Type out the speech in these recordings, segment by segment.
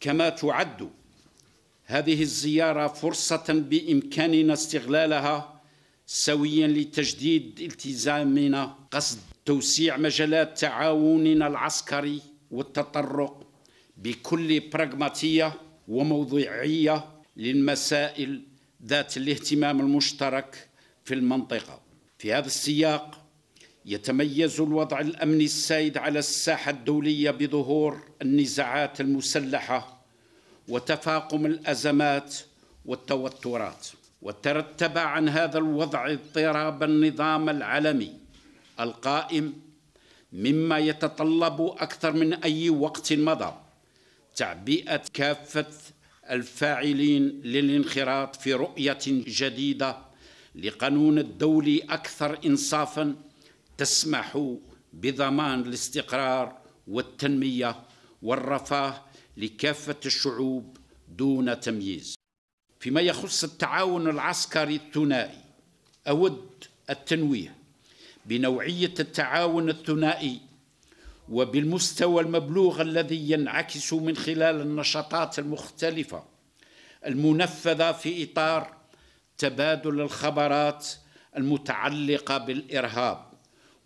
كما تعد هذه الزيارة فرصة بإمكاننا استغلالها سويا لتجديد التزامنا قصد توسيع مجالات تعاوننا العسكري والتطرق بكل براغماتية وموضوعية للمسائل ذات الاهتمام المشترك في المنطقة في هذا السياق يتميز الوضع الامني السائد على الساحه الدوليه بظهور النزاعات المسلحه وتفاقم الازمات والتوترات وترتب عن هذا الوضع اضطراب النظام العالمي القائم مما يتطلب اكثر من اي وقت مضى تعبئه كافه الفاعلين للانخراط في رؤيه جديده لقانون الدولي اكثر انصافا تسمح بضمان الاستقرار والتنميه والرفاه لكافه الشعوب دون تمييز فيما يخص التعاون العسكري الثنائي اود التنويه بنوعيه التعاون الثنائي وبالمستوى المبلوغ الذي ينعكس من خلال النشاطات المختلفه المنفذه في اطار تبادل الخبرات المتعلقه بالارهاب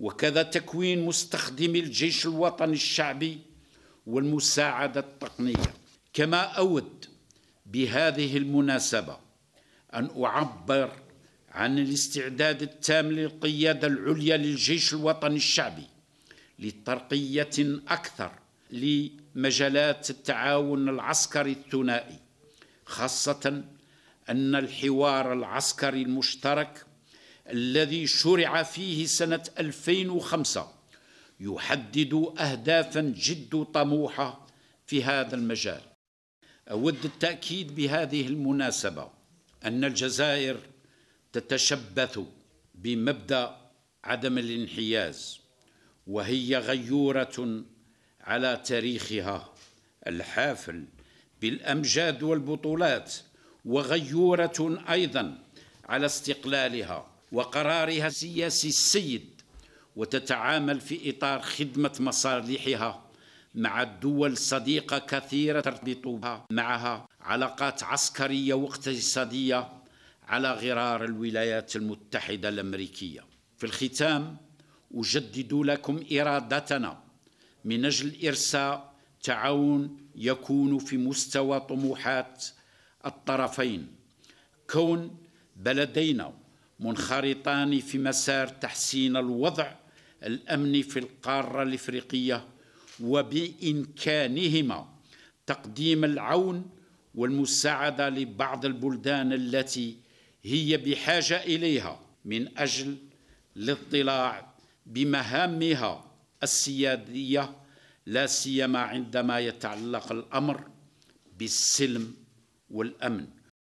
وكذا تكوين مستخدمي الجيش الوطني الشعبي والمساعدة التقنية كما أود بهذه المناسبة أن أعبر عن الاستعداد التام للقيادة العليا للجيش الوطني الشعبي لترقية أكثر لمجالات التعاون العسكري الثنائي خاصة أن الحوار العسكري المشترك الذي شرع فيه سنة 2005 يحدد أهدافا جد طموحة في هذا المجال أود التأكيد بهذه المناسبة أن الجزائر تتشبث بمبدأ عدم الانحياز وهي غيورة على تاريخها الحافل بالأمجاد والبطولات وغيورة أيضا على استقلالها وقرارها السياسي السيد وتتعامل في إطار خدمة مصالحها مع الدول صديقة كثيرة ترتبط معها علاقات عسكرية واقتصادية على غرار الولايات المتحدة الأمريكية في الختام أجدد لكم إرادتنا من أجل إرساء تعاون يكون في مستوى طموحات الطرفين كون بلدينا منخرطان في مسار تحسين الوضع الامني في القاره الافريقيه وبامكانهما تقديم العون والمساعده لبعض البلدان التي هي بحاجه اليها من اجل الاطلاع بمهامها السياديه لا سيما عندما يتعلق الامر بالسلم والامن